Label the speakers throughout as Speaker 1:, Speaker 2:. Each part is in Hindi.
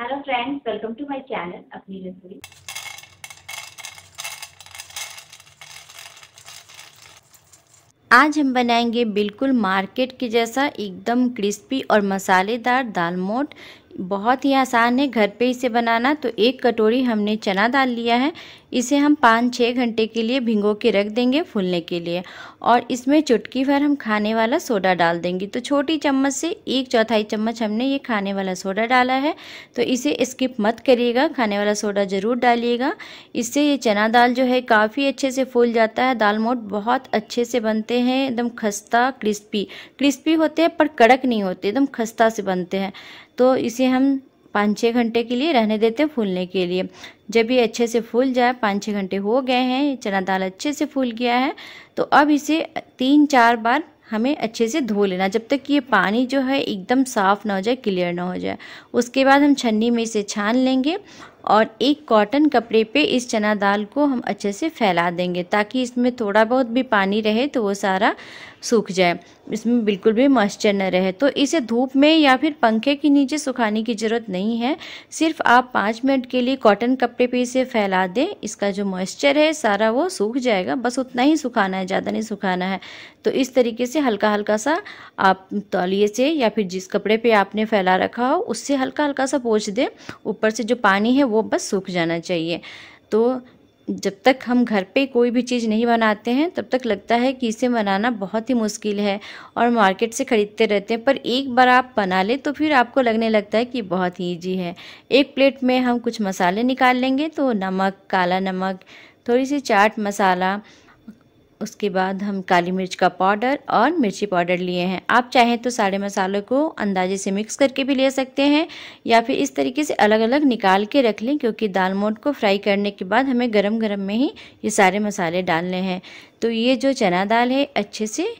Speaker 1: hello friends welcome to my channel अपनी रसोई आज हम बनाएंगे बिल्कुल मार्केट के जैसा एकदम क्रिस्पी और मसालेदार दाल मोट बहुत ही आसान है घर पे इसे बनाना तो एक कटोरी हमने चना दाल लिया है इसे हम पाँच छः घंटे के लिए भिंगो के रख देंगे फूलने के लिए और इसमें चुटकी भर हम खाने वाला सोडा डाल देंगे तो छोटी चम्मच से एक चौथाई चम्मच हमने ये खाने वाला सोडा डाला है तो इसे स्किप मत करिएगा खाने वाला सोडा ज़रूर डालिएगा इससे ये चना दाल जो है काफ़ी अच्छे से फूल जाता है दाल मोट बहुत अच्छे से बनते हैं एकदम खस्ता क्रिस्पी क्रिस्पी होते हैं पर कड़क नहीं होते एकदम खस्ता से बनते हैं तो इसे हम पाँच छः घंटे के लिए रहने देते हैं फूलने के लिए जब ये अच्छे से फूल जाए पाँच छः घंटे हो गए हैं चना दाल अच्छे से फूल गया है तो अब इसे तीन चार बार हमें अच्छे से धो लेना जब तक ये पानी जो है एकदम साफ़ ना हो जाए क्लियर ना हो जाए उसके बाद हम छन्नी में इसे छान लेंगे और एक कॉटन कपड़े पे इस चना दाल को हम अच्छे से फैला देंगे ताकि इसमें थोड़ा बहुत भी पानी रहे तो वो सारा सूख जाए इसमें बिल्कुल भी मॉइस्चर न रहे तो इसे धूप में या फिर पंखे के नीचे सुखाने की ज़रूरत नहीं है सिर्फ आप पाँच मिनट के लिए कॉटन कपड़े पे इसे फैला दें इसका जो मॉइस्चर है सारा वो सूख जाएगा बस उतना ही सुखाना है ज़्यादा नहीं सुखाना है तो इस तरीके से हल्का हल्का सा आप तौलिए से या फिर जिस कपड़े पर आपने फैला रखा हो उससे हल्का हल्का सा पोछ दें ऊपर से जो पानी है वो बस सूख जाना चाहिए तो जब तक हम घर पे कोई भी चीज़ नहीं बनाते हैं तब तक लगता है कि इसे बनाना बहुत ही मुश्किल है और मार्केट से ख़रीदते रहते हैं पर एक बार आप बना लें तो फिर आपको लगने लगता है कि बहुत ही ईजी है एक प्लेट में हम कुछ मसाले निकाल लेंगे तो नमक काला नमक थोड़ी सी चाट मसाला उसके बाद हम काली मिर्च का पाउडर और मिर्ची पाउडर लिए हैं आप चाहें तो सारे मसालों को अंदाजे से मिक्स करके भी ले सकते हैं या फिर इस तरीके से अलग अलग निकाल के रख लें क्योंकि दाल मोट को फ्राई करने के बाद हमें गरम गरम में ही ये सारे मसाले डालने हैं तो ये जो चना दाल है अच्छे से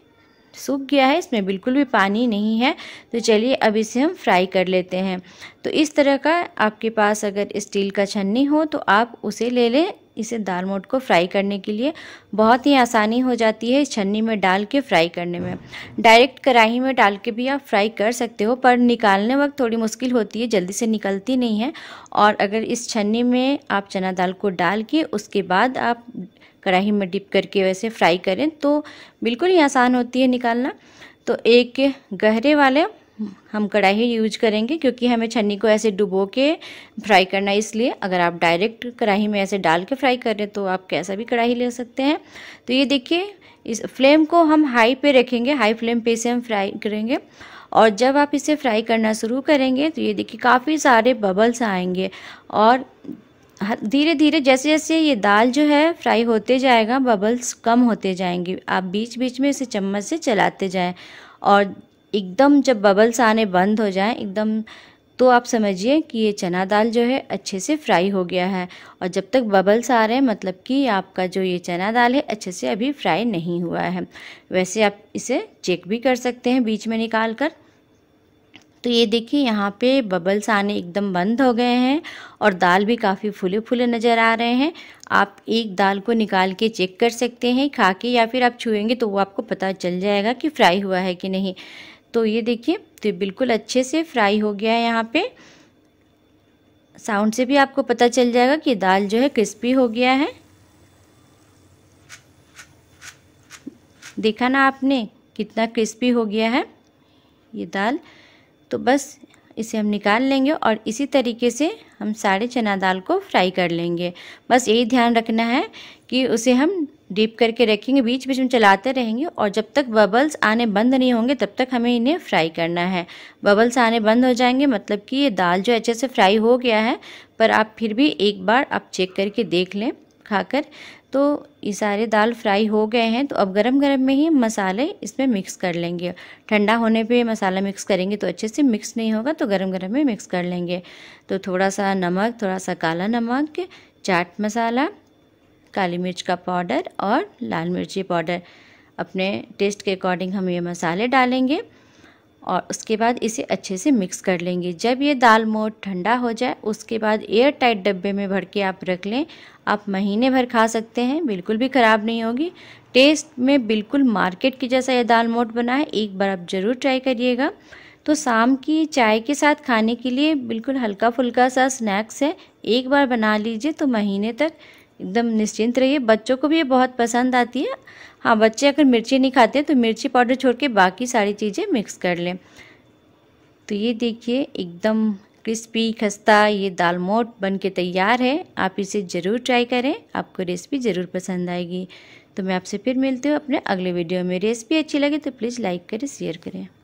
Speaker 1: सूख गया है इसमें बिल्कुल भी पानी नहीं है तो चलिए अब इसे हम फ्राई कर लेते हैं तो इस तरह का आपके पास अगर स्टील का छन्नी हो तो आप उसे ले लें इसे दाल मोट को फ्राई करने के लिए बहुत ही आसानी हो जाती है छन्नी में डाल के फ्राई करने में डायरेक्ट कढ़ाई में डाल के भी आप फ्राई कर सकते हो पर निकालने वक्त थोड़ी मुश्किल होती है जल्दी से निकलती नहीं है और अगर इस छन्नी में आप चना दाल को डाल के उसके बाद आप कढ़ाई में डिप करके वैसे फ्राई करें तो बिल्कुल ही आसान होती है निकालना तो एक गहरे वाले हम कढ़ाई यूज करेंगे क्योंकि हमें छन्नी को ऐसे डुबो के फ्राई करना है इसलिए अगर आप डायरेक्ट कढ़ाई में ऐसे डाल के फ्राई कर हैं तो आप कैसा भी कढ़ाई ले सकते हैं तो ये देखिए इस फ्लेम को हम हाई पे रखेंगे हाई फ्लेम पे इसे हम फ्राई करेंगे और जब आप इसे फ्राई करना शुरू करेंगे तो ये देखिए काफ़ी सारे बबल्स आएंगे और धीरे धीरे जैसे जैसे ये दाल जो है फ्राई होते जाएगा बबल्स कम होते जाएंगे आप बीच बीच में इसे चम्मच से चलाते जाएं और एकदम जब बबल्स आने बंद हो जाएं एकदम तो आप समझिए कि ये चना दाल जो है अच्छे से फ्राई हो गया है और जब तक बबल्स आ रहे हैं मतलब कि आपका जो ये चना दाल है अच्छे से अभी फ्राई नहीं हुआ है वैसे आप इसे चेक भी कर सकते हैं बीच में निकाल कर तो ये देखिए यहाँ पे बबल्स आने एकदम बंद हो गए हैं और दाल भी काफ़ी फूले फूले नज़र आ रहे हैं आप एक दाल को निकाल के चेक कर सकते हैं खा के या फिर आप छुएंगे तो वो आपको पता चल जाएगा कि फ्राई हुआ है कि नहीं तो ये देखिए तो ये बिल्कुल अच्छे से फ्राई हो गया है यहाँ पे साउंड से भी आपको पता चल जाएगा कि दाल जो है क्रिस्पी हो गया है देखा ना आपने कितना क्रिस्पी हो गया है ये दाल तो बस इसे हम निकाल लेंगे और इसी तरीके से हम सारे चना दाल को फ्राई कर लेंगे बस यही ध्यान रखना है कि उसे हम डीप करके रखेंगे बीच बीच में चलाते रहेंगे और जब तक बबल्स आने बंद नहीं होंगे तब तक हमें इन्हें फ्राई करना है बबल्स आने बंद हो जाएंगे मतलब कि ये दाल जो अच्छे से फ्राई हो गया है पर आप फिर भी एक बार आप चेक करके देख लें खाकर तो ये सारे दाल फ्राई हो गए हैं तो अब गरम गरम में ही मसाले इसमें मिक्स कर लेंगे ठंडा होने पे मसाला मिक्स करेंगे तो अच्छे से मिक्स नहीं होगा तो गरम गरम में मिक्स कर लेंगे तो थोड़ा सा नमक थोड़ा सा काला नमक चाट मसाला काली मिर्च का पाउडर और लाल मिर्ची पाउडर अपने टेस्ट के अकॉर्डिंग हम ये मसाले डालेंगे और उसके बाद इसे अच्छे से मिक्स कर लेंगे जब ये दाल मोट ठंडा हो जाए उसके बाद एयर टाइट डब्बे में भर के आप रख लें आप महीने भर खा सकते हैं बिल्कुल भी ख़राब नहीं होगी टेस्ट में बिल्कुल मार्केट की जैसा यह दाल मोट बना है एक बार आप ज़रूर ट्राई करिएगा तो शाम की चाय के साथ खाने के लिए बिल्कुल हल्का फुल्का सा स्नैक्स है एक बार बना लीजिए तो महीने तक एकदम निश्चिंत रहिए बच्चों को भी ये बहुत पसंद आती है हाँ बच्चे अगर मिर्ची नहीं खाते हैं तो मिर्ची पाउडर छोड़ के बाकी सारी चीज़ें मिक्स कर लें तो ये देखिए एकदम क्रिस्पी खस्ता ये दाल मोट बन के तैयार है आप इसे ज़रूर ट्राई करें आपको रेसिपी ज़रूर पसंद आएगी तो मैं आपसे फिर मिलती हूँ अपने अगले वीडियो में रेसिपी अच्छी लगे तो प्लीज़ लाइक करें शेयर करें